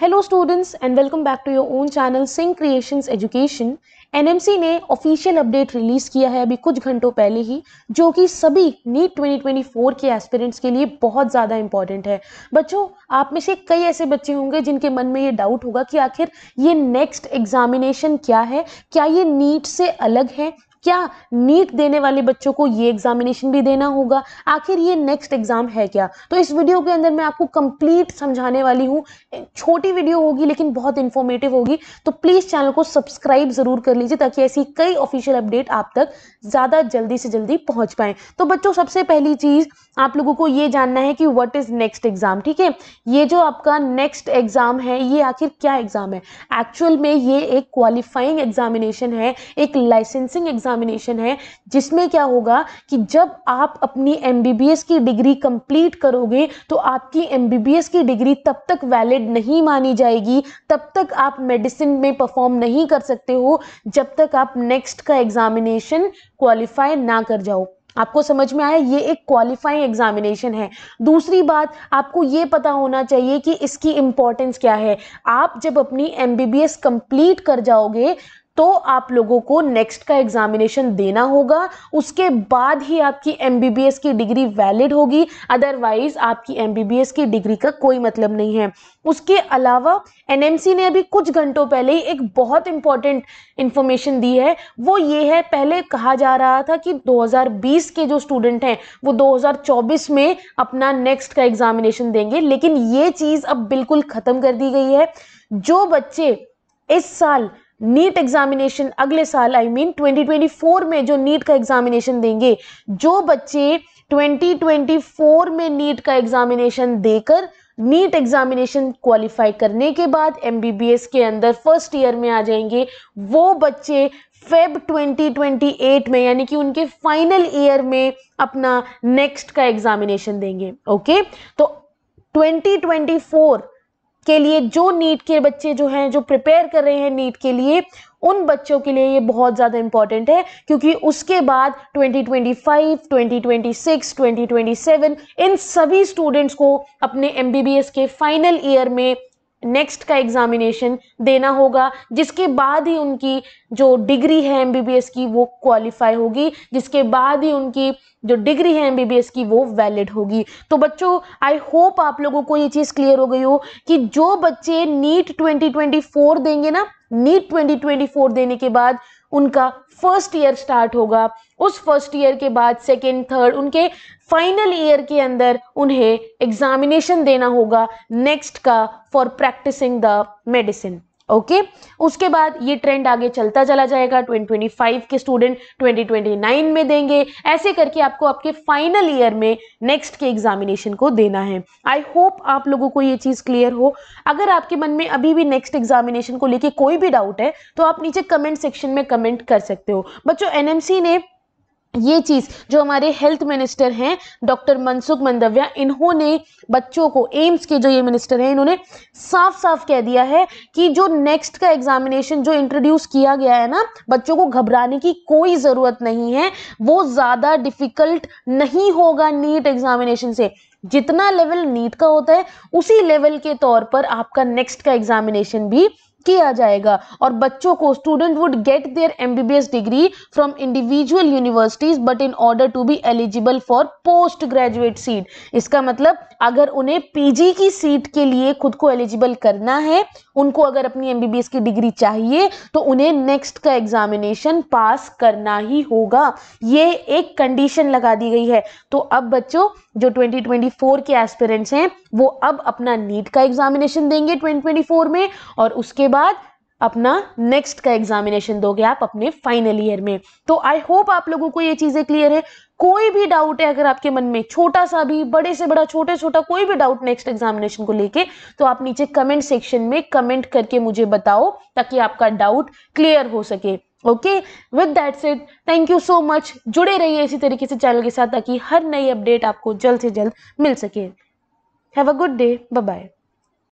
hello students and welcome back to your own channel Singh creations education NMC ने official update release किया है अभी कुछ घंटों पहले ही जो कि सभी नीट 2024 के एस्पिरेंट्स के लिए बहुत ज़्यादा इंपॉर्टेंट है बच्चों आप में से कई ऐसे बच्चे होंगे जिनके मन में ये डाउट होगा कि आखिर ये नेक्स्ट एग्जामिनेशन क्या है क्या ये नीट से अलग है क्या नीट देने वाले बच्चों को ये एग्जामिनेशन भी देना होगा आखिर ये नेक्स्ट एग्जाम है क्या तो इस वीडियो के अंदर मैं आपको कंप्लीट समझाने वाली हूँ छोटी वीडियो होगी लेकिन बहुत इंफॉर्मेटिव होगी तो प्लीज चैनल को सब्सक्राइब जरूर कर लीजिए ताकि ऐसी कई ऑफिशियल अपडेट आप तक ज्यादा जल्दी से जल्दी पहुंच पाए तो बच्चों सबसे पहली चीज आप लोगों को ये जानना है कि वट इज नेक्स्ट एग्जाम ठीक है ये जो आपका नेक्स्ट एग्जाम है ये आखिर क्या एग्जाम है एक्चुअल में ये एक क्वालिफाइंग एग्जामिनेशन है एक लाइसेंसिंग एग्जाम एग्ज़ामिनेशन है जिसमें क्या होगा कि जब आप अपनी एम की डिग्री कंप्लीट करोगे तो आपकी एम की डिग्री तब तक वैलिड नहीं मानी जाएगी तब तक आप मेडिसिन में परफॉर्म नहीं कर सकते हो जब तक आप नेक्स्ट का एग्ज़ामिनेशन क्वालिफाई ना कर जाओ आपको समझ में आया ये एक क्वालिफाइंग एग्जामिनेशन है दूसरी बात आपको ये पता होना चाहिए कि इसकी इम्पोर्टेंस क्या है आप जब अपनी एम कंप्लीट कर जाओगे तो आप लोगों को नेक्स्ट का एग्जामिनेशन देना होगा उसके बाद ही आपकी एम की डिग्री वैलिड होगी अदरवाइज आपकी एम की डिग्री का कोई मतलब नहीं है उसके अलावा एनएमसी ने अभी कुछ घंटों पहले ही एक बहुत इंपॉर्टेंट इन्फॉर्मेशन दी है वो ये है पहले कहा जा रहा था कि 2020 के जो स्टूडेंट हैं वो 2024 में अपना नेक्स्ट का एग्जामिनेशन देंगे लेकिन ये चीज़ अब बिल्कुल ख़त्म कर दी गई है जो बच्चे इस साल नीट एग्जामिनेशन अगले साल आई मीन 2024 में जो नीट का एग्जामिनेशन देंगे जो बच्चे 2024 में नीट का एग्जामिनेशन देकर नीट एग्जामिनेशन क्वालिफाई करने के बाद एम के अंदर फर्स्ट ईयर में आ जाएंगे वो बच्चे फेब 2028 में यानी कि उनके फाइनल ईयर में अपना नेक्स्ट का एग्जामिनेशन देंगे ओके तो 2024 के लिए जो नीट के बच्चे जो हैं जो प्रिपेयर कर रहे हैं नीट के लिए उन बच्चों के लिए ये बहुत ज़्यादा इंपॉर्टेंट है क्योंकि उसके बाद 2025, 2026, 2027 इन सभी स्टूडेंट्स को अपने एम के फाइनल ईयर में नेक्स्ट का एग्जामिनेशन देना होगा जिसके बाद ही उनकी जो डिग्री है एमबीबीएस की वो क्वालिफाई होगी जिसके बाद ही उनकी जो डिग्री है एमबीबीएस की वो वैलिड होगी तो बच्चों आई होप आप लोगों को ये चीज़ क्लियर हो गई हो कि जो बच्चे नीट 2024 देंगे ना नीट 2024 देने के बाद उनका फर्स्ट ईयर स्टार्ट होगा उस फर्स्ट ईयर के बाद सेकेंड थर्ड उनके फाइनल ईयर के अंदर उन्हें एग्जामिनेशन देना होगा नेक्स्ट का for practising the medicine okay उसके बाद ये ट्रेंड आगे चलता चला जाएगा 2025 के स्टूडेंट 2029 में देंगे ऐसे करके आपको आपके फाइनल ईयर में नेक्स्ट के एग्जामिनेशन को देना है आई होप आप लोगों को ये चीज़ क्लियर हो अगर आपके मन में अभी भी नेक्स्ट एग्जामिनेशन को लेके कोई भी डाउट है तो आप नीचे कमेंट सेक्शन में कमेंट कर सकते हो बच्चों एन ने ये चीज़ जो हमारे हेल्थ मिनिस्टर हैं डॉक्टर मनसुख मंदव्या इन्होंने बच्चों को एम्स के जो ये मिनिस्टर हैं इन्होंने साफ साफ कह दिया है कि जो नेक्स्ट का एग्जामिनेशन जो इंट्रोड्यूस किया गया है ना बच्चों को घबराने की कोई ज़रूरत नहीं है वो ज़्यादा डिफ़िकल्ट नहीं होगा नीट एग्जामिनेशन से जितना लेवल नीट का होता है उसी लेवल के तौर पर आपका नेक्स्ट का एग्जामिनेशन भी किया जाएगा और बच्चों को student would get their MBBS degree from individual universities but in order to be eligible for post graduate seat इसका मतलब अगर उन्हें पीजी की सीट के लिए खुद को एलिजिबल करना है उनको अगर अपनी एमबीबीएस की डिग्री चाहिए तो उन्हें नेक्स्ट का एग्जामिनेशन पास करना ही होगा ये एक कंडीशन लगा दी गई है तो अब बच्चों जो 2024 के एस्पिरेंट्स हैं वो अब अपना नीट का एग्जामिनेशन देंगे 2024 में और उसके बाद बाद अपना नेक्स्ट का एग्जामिनेशन दोगे आप अपने फाइनल ईयर में तो आई होप आप लोगों को ये चीज़ें क्लियर है कोई भी डाउट है अगर आपके मन में छोटा सा भी बड़े से बड़ा छोटे छोटा कोई भी डाउट नेक्स्ट एग्जामिनेशन को लेके तो आप नीचे कमेंट सेक्शन में कमेंट करके मुझे बताओ ताकि आपका डाउट क्लियर हो सके okay with that set thank you so much जुड़े रहिए इसी तरीके से चैनल के साथ ताकि हर नई अपडेट आपको जल्द से जल्द मिल सके have a good day bye